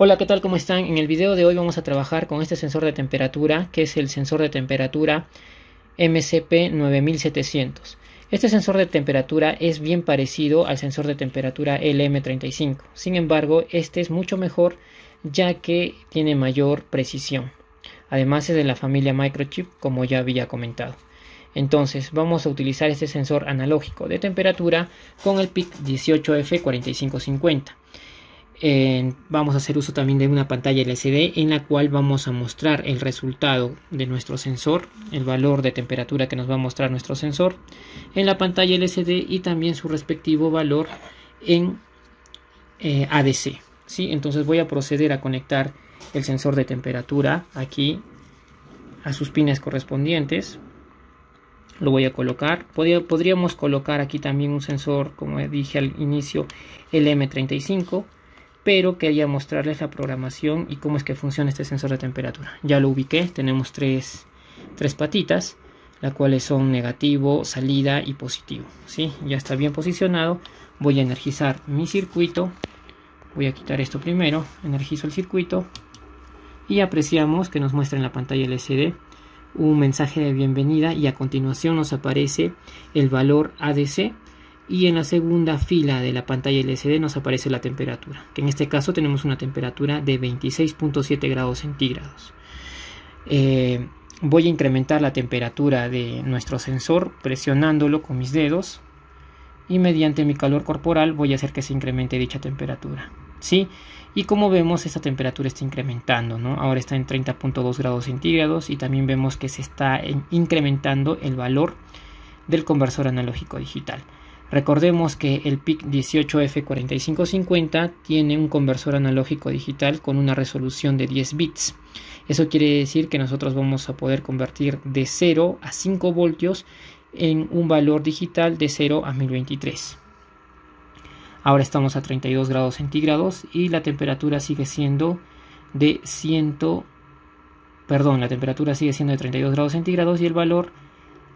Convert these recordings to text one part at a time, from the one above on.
Hola, ¿qué tal? ¿Cómo están? En el video de hoy vamos a trabajar con este sensor de temperatura, que es el sensor de temperatura MCP9700. Este sensor de temperatura es bien parecido al sensor de temperatura LM35. Sin embargo, este es mucho mejor ya que tiene mayor precisión. Además es de la familia microchip, como ya había comentado. Entonces vamos a utilizar este sensor analógico de temperatura con el PIC 18F4550 vamos a hacer uso también de una pantalla LCD en la cual vamos a mostrar el resultado de nuestro sensor, el valor de temperatura que nos va a mostrar nuestro sensor en la pantalla LCD y también su respectivo valor en eh, ADC. ¿sí? Entonces voy a proceder a conectar el sensor de temperatura aquí a sus pines correspondientes. Lo voy a colocar. podríamos colocar aquí también un sensor, como dije al inicio, el m 35 pero quería mostrarles la programación y cómo es que funciona este sensor de temperatura. Ya lo ubiqué, tenemos tres, tres patitas, las cuales son negativo, salida y positivo. ¿sí? Ya está bien posicionado, voy a energizar mi circuito, voy a quitar esto primero, energizo el circuito y apreciamos que nos muestra en la pantalla LCD un mensaje de bienvenida y a continuación nos aparece el valor ADC y en la segunda fila de la pantalla LCD nos aparece la temperatura, que en este caso tenemos una temperatura de 26.7 grados centígrados. Eh, voy a incrementar la temperatura de nuestro sensor presionándolo con mis dedos y mediante mi calor corporal voy a hacer que se incremente dicha temperatura. ¿sí? Y como vemos, esta temperatura está incrementando, ¿no? Ahora está en 30.2 grados centígrados y también vemos que se está incrementando el valor del conversor analógico digital. Recordemos que el PIC 18F4550 tiene un conversor analógico digital con una resolución de 10 bits. Eso quiere decir que nosotros vamos a poder convertir de 0 a 5 voltios en un valor digital de 0 a 1023. Ahora estamos a 32 grados centígrados y la temperatura sigue siendo de 100 perdón, la temperatura sigue siendo de 32 grados centígrados y el valor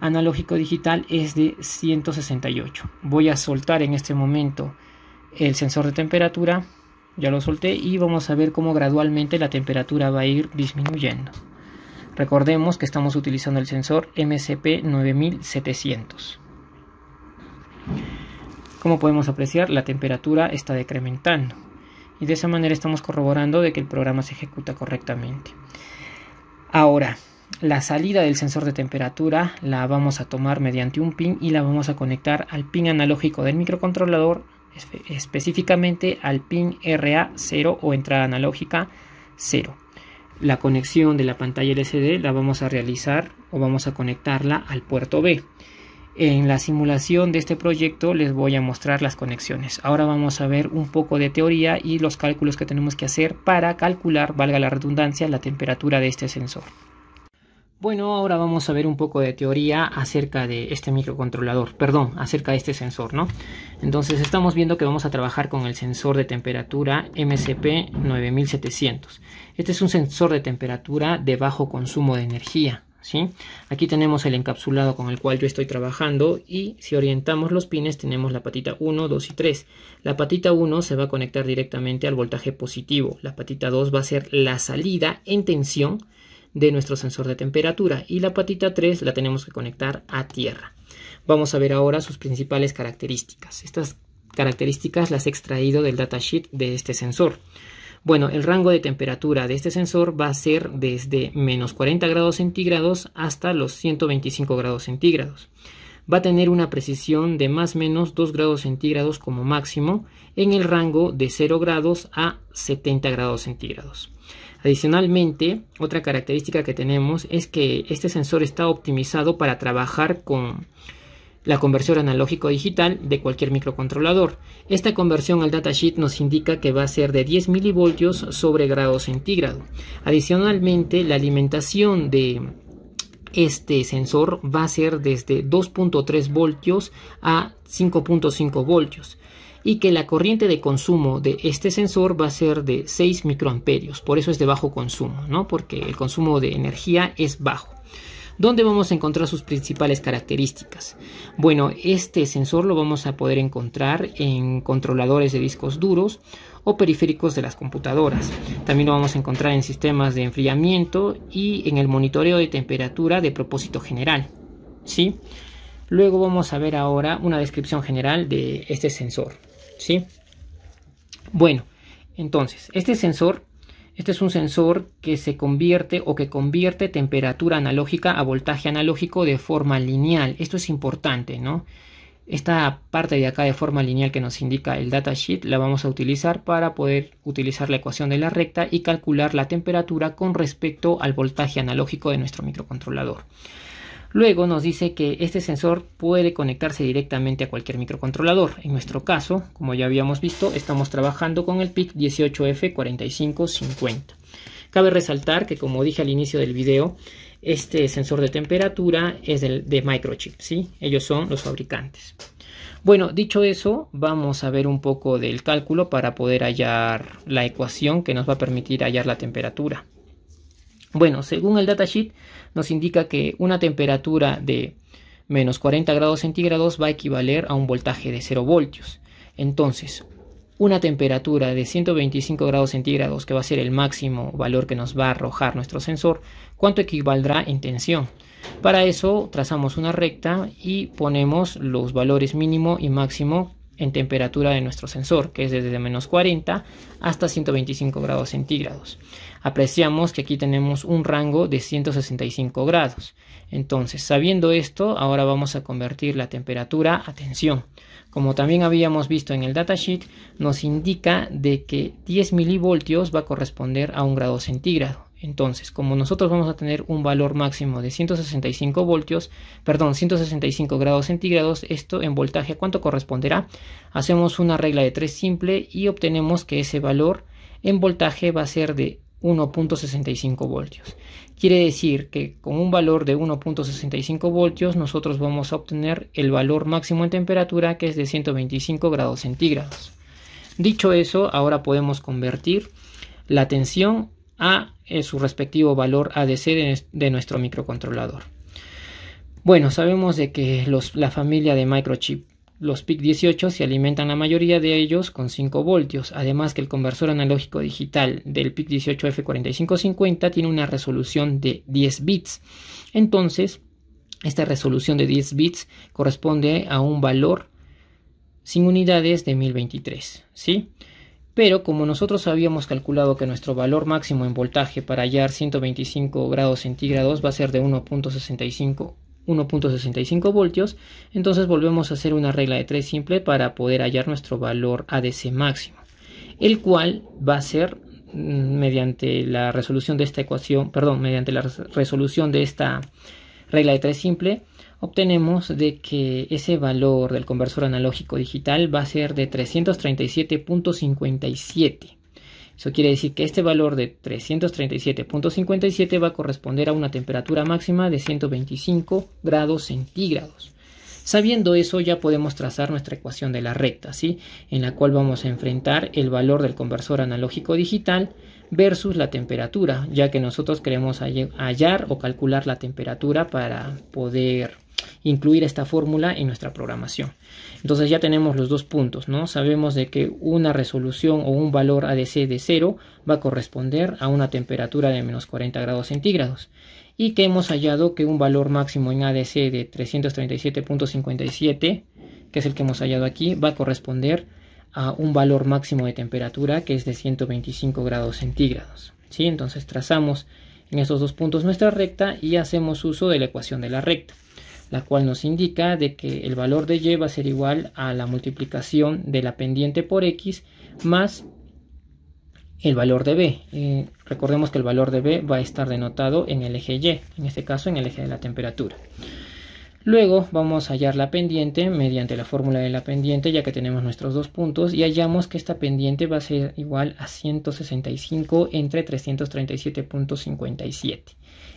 analógico digital es de 168. Voy a soltar en este momento el sensor de temperatura. Ya lo solté y vamos a ver cómo gradualmente la temperatura va a ir disminuyendo. Recordemos que estamos utilizando el sensor MCP 9700. Como podemos apreciar, la temperatura está decrementando y de esa manera estamos corroborando de que el programa se ejecuta correctamente. Ahora, la salida del sensor de temperatura la vamos a tomar mediante un pin y la vamos a conectar al pin analógico del microcontrolador, específicamente al pin RA0 o entrada analógica 0. La conexión de la pantalla LCD la vamos a realizar o vamos a conectarla al puerto B. En la simulación de este proyecto les voy a mostrar las conexiones. Ahora vamos a ver un poco de teoría y los cálculos que tenemos que hacer para calcular, valga la redundancia, la temperatura de este sensor. Bueno, ahora vamos a ver un poco de teoría acerca de este microcontrolador, perdón, acerca de este sensor, ¿no? Entonces estamos viendo que vamos a trabajar con el sensor de temperatura MCP9700. Este es un sensor de temperatura de bajo consumo de energía, ¿sí? Aquí tenemos el encapsulado con el cual yo estoy trabajando y si orientamos los pines tenemos la patita 1, 2 y 3. La patita 1 se va a conectar directamente al voltaje positivo, la patita 2 va a ser la salida en tensión de nuestro sensor de temperatura y la patita 3 la tenemos que conectar a tierra. Vamos a ver ahora sus principales características. Estas características las he extraído del datasheet de este sensor. Bueno, el rango de temperatura de este sensor va a ser desde menos 40 grados centígrados hasta los 125 grados centígrados. Va a tener una precisión de más o menos 2 grados centígrados como máximo en el rango de 0 grados a 70 grados centígrados. Adicionalmente, otra característica que tenemos es que este sensor está optimizado para trabajar con la conversión analógico digital de cualquier microcontrolador. Esta conversión al datasheet nos indica que va a ser de 10 milivoltios sobre grado centígrado. Adicionalmente, la alimentación de este sensor va a ser desde 2.3 voltios a 5.5 voltios y que la corriente de consumo de este sensor va a ser de 6 microamperios, por eso es de bajo consumo, ¿no? porque el consumo de energía es bajo. ¿Dónde vamos a encontrar sus principales características? Bueno, este sensor lo vamos a poder encontrar en controladores de discos duros o periféricos de las computadoras. También lo vamos a encontrar en sistemas de enfriamiento y en el monitoreo de temperatura de propósito general. ¿sí? Luego vamos a ver ahora una descripción general de este sensor. ¿sí? Bueno, entonces, este sensor, este es un sensor que se convierte o que convierte temperatura analógica a voltaje analógico de forma lineal. Esto es importante, ¿no? Esta parte de acá de forma lineal que nos indica el datasheet la vamos a utilizar para poder utilizar la ecuación de la recta y calcular la temperatura con respecto al voltaje analógico de nuestro microcontrolador. Luego nos dice que este sensor puede conectarse directamente a cualquier microcontrolador. En nuestro caso, como ya habíamos visto, estamos trabajando con el PIC 18F4550. Cabe resaltar que, como dije al inicio del video, este sensor de temperatura es del, de microchip, ¿sí? Ellos son los fabricantes. Bueno, dicho eso, vamos a ver un poco del cálculo para poder hallar la ecuación que nos va a permitir hallar la temperatura. Bueno, según el datasheet, nos indica que una temperatura de menos 40 grados centígrados va a equivaler a un voltaje de 0 voltios. Entonces, una temperatura de 125 grados centígrados, que va a ser el máximo valor que nos va a arrojar nuestro sensor, ¿cuánto equivaldrá en tensión? Para eso trazamos una recta y ponemos los valores mínimo y máximo en temperatura de nuestro sensor, que es desde menos 40 hasta 125 grados centígrados. Apreciamos que aquí tenemos un rango de 165 grados. Entonces, sabiendo esto, ahora vamos a convertir la temperatura a tensión. Como también habíamos visto en el datasheet, nos indica de que 10 milivoltios va a corresponder a un grado centígrado. Entonces, como nosotros vamos a tener un valor máximo de 165 voltios, perdón, 165 grados centígrados, esto en voltaje, ¿cuánto corresponderá? Hacemos una regla de 3 simple y obtenemos que ese valor en voltaje va a ser de 1.65 voltios. Quiere decir que con un valor de 1.65 voltios nosotros vamos a obtener el valor máximo en temperatura que es de 125 grados centígrados. Dicho eso, ahora podemos convertir la tensión a su respectivo valor ADC de, nuestro microcontrolador. Bueno, sabemos de que la familia de microchip, los PIC18, se alimentan la mayoría de ellos con 5 voltios, además que el conversor analógico digital del PIC18F4550 tiene una resolución de 10 bits. Entonces, esta resolución de 10 bits corresponde a un valor sin unidades de 1023, ¿sí? pero como nosotros habíamos calculado que nuestro valor máximo en voltaje para hallar 125 grados centígrados va a ser de 1.65 1.65 voltios, entonces volvemos a hacer una regla de 3 simple para poder hallar nuestro valor ADC máximo, el cual va a ser mm, mediante la resolución de esta ecuación, perdón, mediante la resolución de esta regla de 3 simple, obtenemos de que ese valor del conversor analógico digital va a ser de 337.57. Eso quiere decir que este valor de 337.57 va a corresponder a una temperatura máxima de 125 grados centígrados. Sabiendo eso ya podemos trazar nuestra ecuación de la recta, ¿sí? en la cual vamos a enfrentar el valor del conversor analógico digital versus la temperatura, ya que nosotros queremos hallar o calcular la temperatura para poder incluir esta fórmula en nuestra programación. Entonces ya tenemos los dos puntos, ¿no? Sabemos de que una resolución o un valor ADC de 0 va a corresponder a una temperatura de menos 40 grados centígrados y que hemos hallado que un valor máximo en ADC de 337.57, que es el que hemos hallado aquí, va a corresponder a a un valor máximo de temperatura que es de 125 grados centígrados. ¿sí? Entonces trazamos en estos dos puntos nuestra recta y hacemos uso de la ecuación de la recta, la cual nos indica de que el valor de y va a ser igual a la multiplicación de la pendiente por x más el valor de b. Eh, recordemos que el valor de b va a estar denotado en el eje y, en este caso en el eje de la temperatura. Luego vamos a hallar la pendiente mediante la fórmula de la pendiente ya que tenemos nuestros dos puntos y hallamos que esta pendiente va a ser igual a 165 entre 337.57.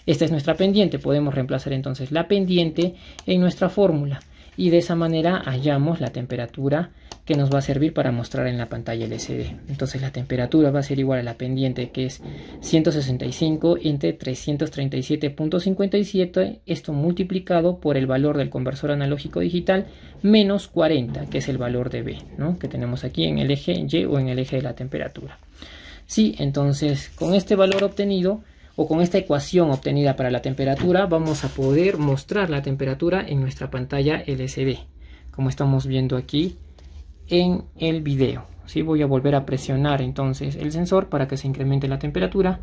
Esta es nuestra pendiente, podemos reemplazar entonces la pendiente en nuestra fórmula y de esa manera hallamos la temperatura que nos va a servir para mostrar en la pantalla LCD. Entonces la temperatura va a ser igual a la pendiente que es 165 entre 337.57, esto multiplicado por el valor del conversor analógico digital menos 40, que es el valor de B, ¿no? que tenemos aquí en el eje Y o en el eje de la temperatura. Sí, entonces con este valor obtenido o con esta ecuación obtenida para la temperatura vamos a poder mostrar la temperatura en nuestra pantalla LCD como estamos viendo aquí en el video Si voy a volver a presionar entonces el sensor para que se incremente la temperatura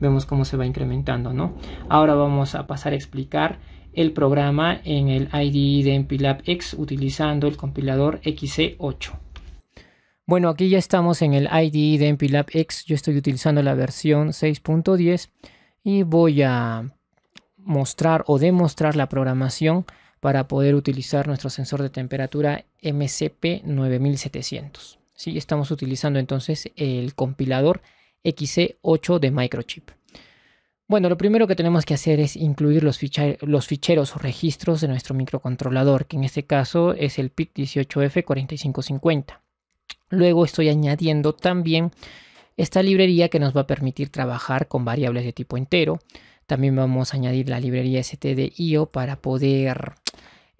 vemos cómo se va incrementando ¿no? ahora vamos a pasar a explicar el programa en el IDE de MPLAB X utilizando el compilador XC8 bueno, aquí ya estamos en el IDE de MPLAB X. Yo estoy utilizando la versión 6.10 y voy a mostrar o demostrar la programación para poder utilizar nuestro sensor de temperatura MCP9700. ¿Sí? Estamos utilizando entonces el compilador XC8 de Microchip. Bueno, lo primero que tenemos que hacer es incluir los, los ficheros o registros de nuestro microcontrolador, que en este caso es el PIC18F4550. Luego estoy añadiendo también esta librería que nos va a permitir trabajar con variables de tipo entero. También vamos a añadir la librería stdio para poder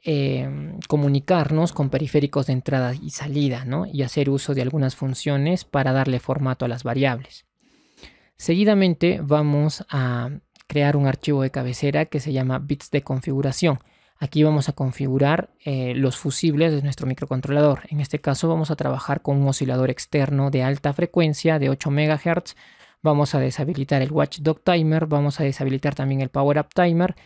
eh, comunicarnos con periféricos de entrada y salida y hacer uso de algunas funciones para darle formato a las variables. Seguidamente vamos a crear un archivo de cabecera que se llama bits de configuración Aquí vamos a configurar eh, los fusibles de nuestro microcontrolador. En este caso vamos a trabajar con un oscilador externo de alta frecuencia de 8 MHz. Vamos a deshabilitar el Watchdog Timer, vamos a deshabilitar también el Power Up Timer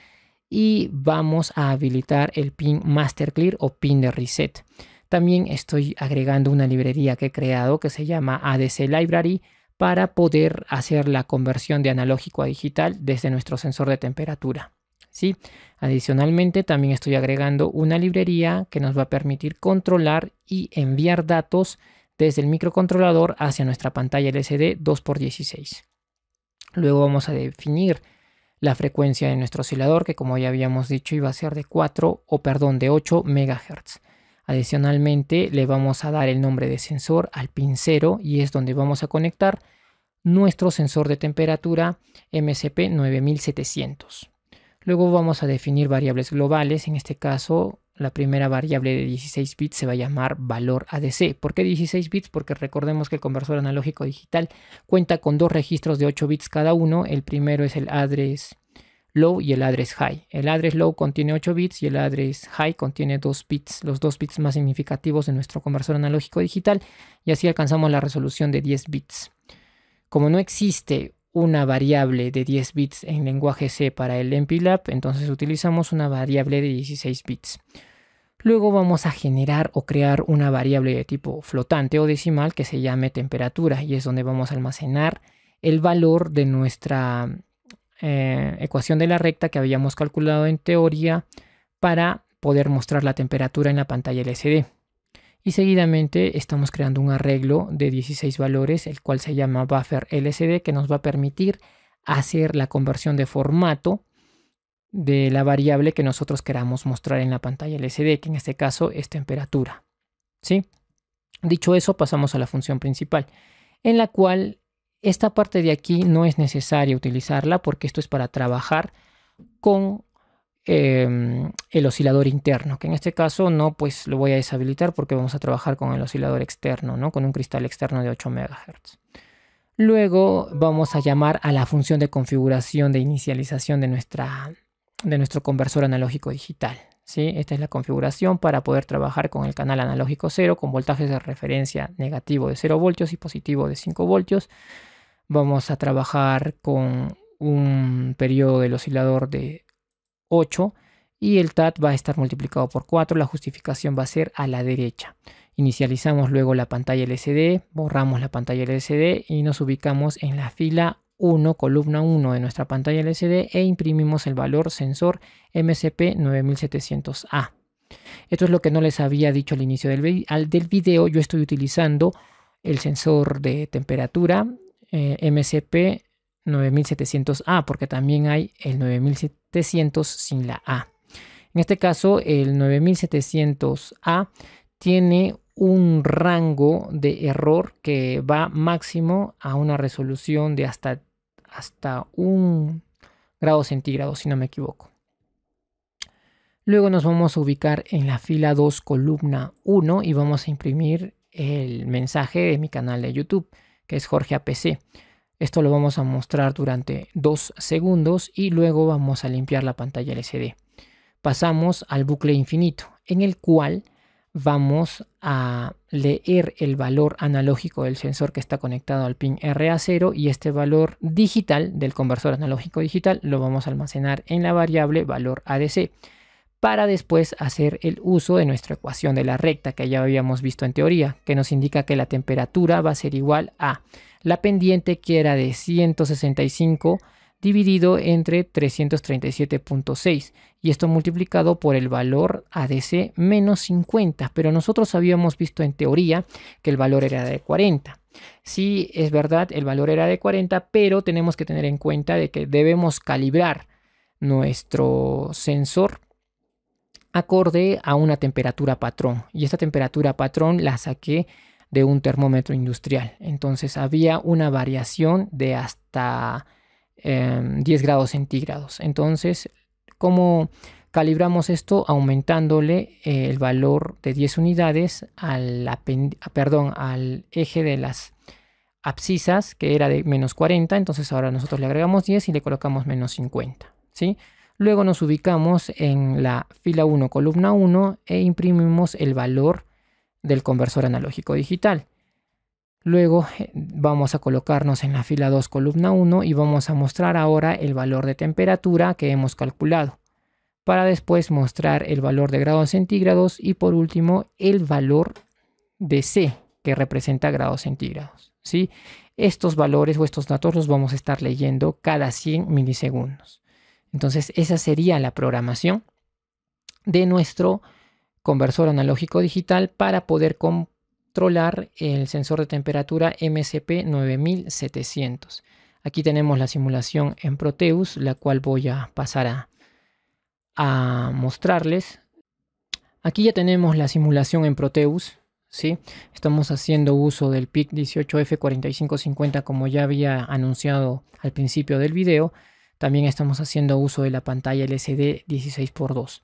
y vamos a habilitar el pin Master Clear o pin de reset. También estoy agregando una librería que he creado que se llama ADC Library para poder hacer la conversión de analógico a digital desde nuestro sensor de temperatura. Adicionalmente, también estoy agregando una librería que nos va a permitir controlar y enviar datos desde el microcontrolador hacia nuestra pantalla LCD 2x16. Luego vamos a definir la frecuencia de nuestro oscilador, que como ya habíamos dicho iba a ser de 4 o perdón, de 8 MHz. Adicionalmente le vamos a dar el nombre de sensor al pin 0 y es donde vamos a conectar nuestro sensor de temperatura MCP 9700. Luego vamos a definir variables globales, en este caso la primera variable de 16 bits se va a llamar valor ADC. ¿Por qué 16 bits? Porque recordemos que el conversor analógico digital cuenta con dos registros de 8 bits cada uno. El primero es el address low y el address high. El address low contiene 8 bits y el address high contiene 2 bits, los dos bits más significativos de nuestro conversor analógico digital y así alcanzamos la resolución de 10 bits. Como no existe una variable de 10 bits en lenguaje C para el MPLAB, entonces utilizamos una variable de 16 bits. Luego vamos a generar o crear una variable de tipo flotante o decimal que se llame temperatura y es donde vamos a almacenar el valor de nuestra eh, ecuación de la recta que habíamos calculado en teoría para poder mostrar la temperatura en la pantalla LCD y seguidamente estamos creando un arreglo de 16 valores, el cual se llama buffer LSD, que nos va a permitir hacer la conversión de formato de la variable que nosotros queramos mostrar en la pantalla LCD, que en este caso es temperatura. ¿Sí? Dicho eso, pasamos a la función principal, en la cual esta parte de aquí no es necesaria utilizarla porque esto es para trabajar con Em, el oscilador interno, que en este caso no, pues lo voy a deshabilitar porque vamos a trabajar con el oscilador externo, ¿no? Con un cristal externo de 8 MHz. Luego vamos a llamar a la función de configuración de inicialización de, nuestra, de nuestro conversor analógico digital. ¿sí? Esta es la configuración para poder trabajar con el canal analógico 0 con voltajes de referencia negativo de 0 voltios y positivo de 5 voltios. Vamos a trabajar con un periodo del oscilador de 8 y el TAT va a estar multiplicado por 4, la justificación va a ser a la derecha. Inicializamos luego la pantalla LCD, borramos la pantalla LCD y nos ubicamos en la fila 1, columna 1 de nuestra pantalla LCD e imprimimos el valor sensor MCP9700A. Esto es lo que no les había dicho al inicio del, del video, yo estoy utilizando el sensor de temperatura eh, MCP 9700A porque también hay el 9700 sin la A. En este caso, el 9700A tiene un rango de error que va máximo a una resolución de hasta, hasta un grado centígrado, si no me equivoco. Luego nos vamos a ubicar en la fila 2, columna 1 y vamos a imprimir el mensaje de mi canal de YouTube, que es Jorge APC. Esto lo vamos a mostrar durante dos segundos y luego vamos a limpiar la pantalla LCD. Pasamos al bucle infinito, en el cual vamos a leer el valor analógico del sensor que está conectado al pin RA0 y este valor digital del conversor analógico digital lo vamos a almacenar en la variable valor ADC para después hacer el uso de nuestra ecuación de la recta que ya habíamos visto en teoría, que nos indica que la temperatura va a ser igual a la pendiente que era de 165 dividido entre 337.6 y esto multiplicado por el valor ADC menos 50, pero nosotros habíamos visto en teoría que el valor era de 40. Sí, es verdad, el valor era de 40, pero tenemos que tener en cuenta de que debemos calibrar nuestro sensor acorde a una temperatura patrón y esta temperatura patrón la saqué de un termómetro industrial. Entonces había una variación de hasta 10 em, grados centígrados. Entonces, ¿cómo calibramos esto? Aumentándole eh, el valor de 10 unidades al, perdón, al eje de las abscisas, que era de menos 40. Entonces ahora nosotros le agregamos 10 y le colocamos menos 50. ¿sí? Luego nos ubicamos en la fila 1, columna 1 e imprimimos el valor del conversor analógico digital. Luego eh, vamos a colocarnos en la fila 2 columna 1 y vamos a mostrar ahora el valor de temperatura que hemos calculado, para después mostrar el valor de grados centígrados y por último el valor de C que representa grados centígrados. ¿sí? Estos valores o estos datos los vamos a estar leyendo cada 100 milisegundos. Entonces esa sería la programación de nuestro conversor analógico digital para poder controlar el sensor de temperatura MCP9700. Aquí tenemos la simulación en Proteus, la cual voy a pasar a, mostrarles. Aquí ya tenemos la simulación en Proteus. ¿sí? Estamos haciendo uso del PIC 18F4550 como ya había anunciado al principio del video. También estamos haciendo uso de la pantalla LCD 16x2.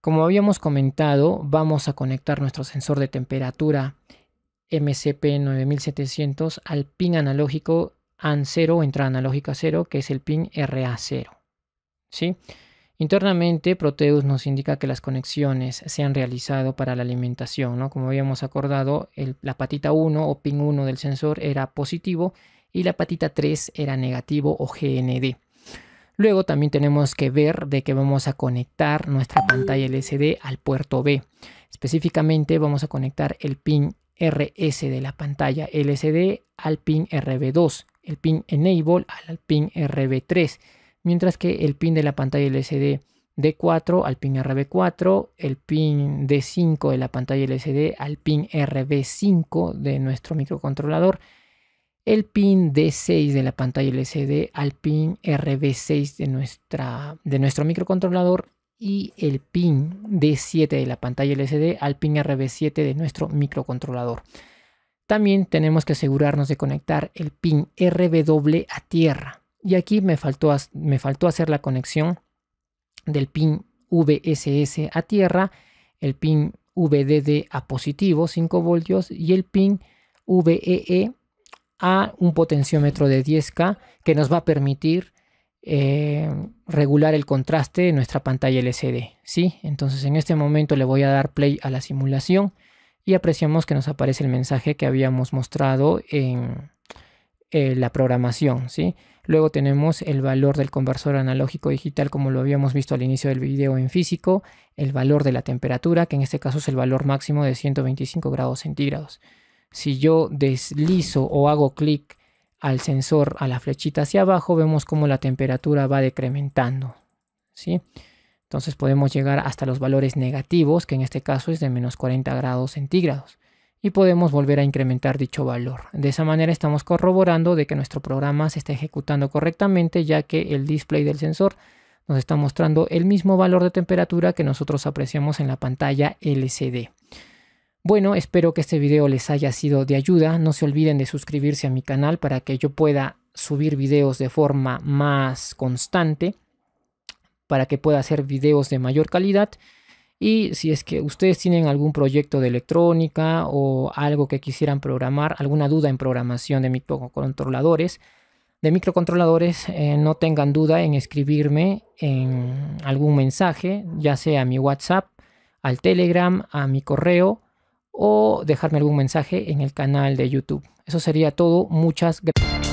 Como habíamos comentado, vamos a conectar nuestro sensor de temperatura MCP9700 al pin analógico AN0, entrada analógica 0, que es el pin RA0. ¿sí? Internamente, Proteus nos indica que las conexiones se han realizado para la alimentación. Como habíamos acordado, la patita 1 o pin 1 del sensor era positivo y la patita 3 era negativo o GND. Luego también tenemos que ver de qué vamos a conectar nuestra pantalla LCD al puerto B. Específicamente vamos a conectar el pin RS de la pantalla LCD al pin RB2, el pin Enable al pin RB3, mientras que el pin de la pantalla LCD D4 al pin RB4, el pin D5 de la pantalla LCD al pin RB5 de nuestro microcontrolador el pin D6 de la pantalla LCD al pin RB6 de, nuestra, de nuestro microcontrolador y el pin D7 de la pantalla LCD al pin RB7 de nuestro microcontrolador. También tenemos que asegurarnos de conectar el pin RB a tierra. Y aquí me faltó, me faltó hacer la conexión del pin VSS a tierra, el pin VDD a positivo 5 voltios y el pin VEE e a un potenciómetro de 10K que nos va a permitir eh, regular el contraste de nuestra pantalla LCD. ¿sí? Entonces en este momento le voy a dar play a la simulación y apreciamos que nos aparece el mensaje que habíamos mostrado en eh, la programación. ¿sí? Luego tenemos el valor del conversor analógico digital como lo habíamos visto al inicio del video en físico, el valor de la temperatura, que en este caso es el valor máximo de 125 grados centígrados. Si yo deslizo o hago clic al sensor a la flechita hacia abajo, vemos cómo la temperatura va decrementando. Entonces podemos llegar hasta los valores negativos, que en este caso es de menos 40 grados centígrados. Y podemos volver a incrementar dicho valor. De esa manera estamos corroborando de que nuestro programa se está ejecutando correctamente, ya que el display del sensor nos está mostrando el mismo valor de temperatura que nosotros apreciamos en la pantalla LCD. Bueno, espero que este video les haya sido de ayuda. No se olviden de suscribirse a mi canal para que yo pueda subir videos de forma más constante, para que pueda hacer videos de mayor calidad. Y si es que ustedes tienen algún proyecto de electrónica o algo que quisieran programar, alguna duda en programación de microcontroladores, de microcontroladores, eh, no tengan duda en escribirme en algún mensaje, ya sea a mi WhatsApp, al Telegram, a mi correo o dejarme algún mensaje en el canal de YouTube. Eso sería todo. Muchas gracias.